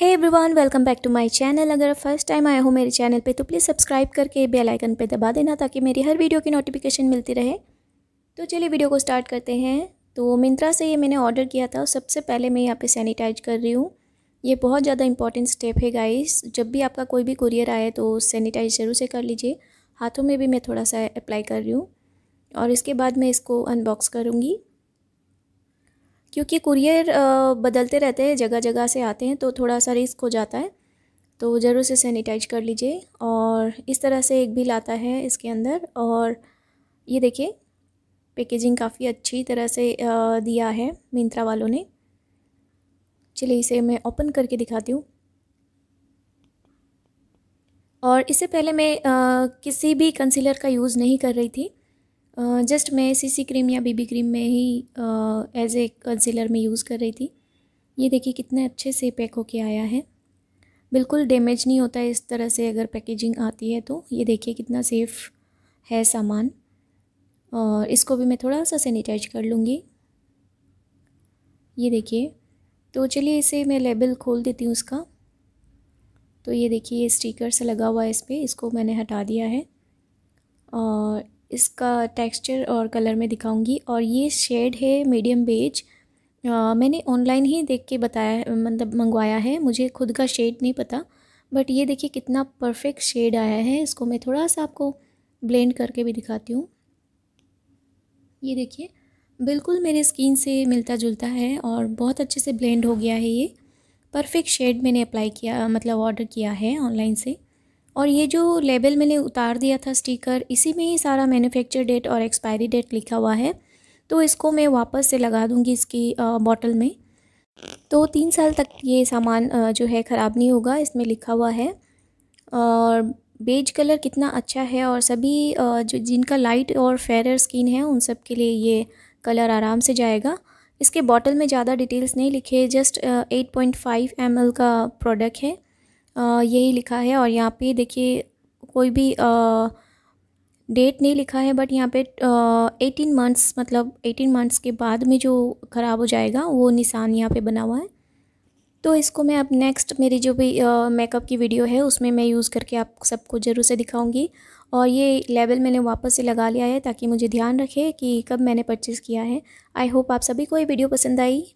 है everyone welcome back to my channel अगर first time आया हो मेरे चैनल पे तो प्लीज़ सब्सक्राइब करके बेल आइकन पे दबा देना ताकि मेरी हर वीडियो की नोटिफिकेशन मिलती रहे तो चलिए वीडियो को स्टार्ट करते हैं तो मिंत्रा से ये मैंने ऑर्डर किया था सबसे पहले मैं यहाँ पे सैनिटाइज कर रही हूँ ये बहुत ज़्यादा इंपॉर्टेंट स्टेप है गाइस जब भी आपका कोई भी कुरियर आए तो सैनिटाइज ज़रूर से कर लीजिए हाथों में भी मैं थोड़ा सा अप्लाई कर रही हूँ और इसके बाद मैं इसको अनबॉक्स करूँगी क्योंकि कुरियर बदलते रहते हैं जगह जगह से आते हैं तो थोड़ा सा रिस्क हो जाता है तो ज़रूर से सैनिटाइज कर लीजिए और इस तरह से एक बिल आता है इसके अंदर और ये देखिए पैकेजिंग काफ़ी अच्छी तरह से दिया है मिंत्रा वालों ने चलिए इसे मैं ओपन करके दिखाती हूँ और इससे पहले मैं किसी भी कंसीलर का यूज़ नहीं कर रही थी जस्ट मैं सीसी क्रीम या बीबी क्रीम में ही एज ए कंसीलर में यूज़ कर रही थी ये देखिए कितने अच्छे से पैक होके आया है बिल्कुल डैमेज नहीं होता है इस तरह से अगर पैकेजिंग आती है तो ये देखिए कितना सेफ़ है सामान और इसको भी मैं थोड़ा सा सैनिटाइज कर लूँगी ये देखिए तो चलिए इसे मैं लेबल खोल देती हूँ उसका तो ये देखिए ये स्टिकर से लगा हुआ है इस पर इसको मैंने हटा दिया है और इसका टेक्सचर और कलर में दिखाऊंगी और ये शेड है मीडियम बेज मैंने ऑनलाइन ही देख के बताया मतलब मंगवाया है मुझे खुद का शेड नहीं पता बट ये देखिए कितना परफेक्ट शेड आया है इसको मैं थोड़ा सा आपको ब्लेंड करके भी दिखाती हूँ ये देखिए बिल्कुल मेरे स्किन से मिलता जुलता है और बहुत अच्छे से ब्लेंड हो गया है ये परफेक्ट शेड मैंने अप्लाई किया मतलब ऑर्डर किया है ऑनलाइन से और ये जो लेबल मैंने उतार दिया था स्टिकर इसी में ही सारा मैन्युफैक्चर डेट और एक्सपायरी डेट लिखा हुआ है तो इसको मैं वापस से लगा दूँगी इसकी बॉटल में तो तीन साल तक ये सामान जो है ख़राब नहीं होगा इसमें लिखा हुआ है और बेज कलर कितना अच्छा है और सभी जो जिनका लाइट और फेयर स्किन है उन सब के लिए ये कलर आराम से जाएगा इसके बॉटल में ज़्यादा डिटेल्स नहीं लिखे just eight point five M L का प्रोडक्ट है यही लिखा है और यहाँ पे देखिए कोई भी डेट नहीं लिखा है बट यहाँ पे एटीन मंथ्स मतलब एटीन मंथ्स के बाद में जो ख़राब हो जाएगा वो निशान यहाँ पे बना हुआ है तो इसको मैं अब नेक्स्ट मेरी जो भी मेकअप की वीडियो है उसमें मैं यूज़ करके आप सबको ज़रूर से दिखाऊंगी और ये लेवल मैंने वापस से लगा लिया है ताकि मुझे ध्यान रखे कि कब मैंने परचेज़ किया है आई होप आप सभी को ये वीडियो पसंद आई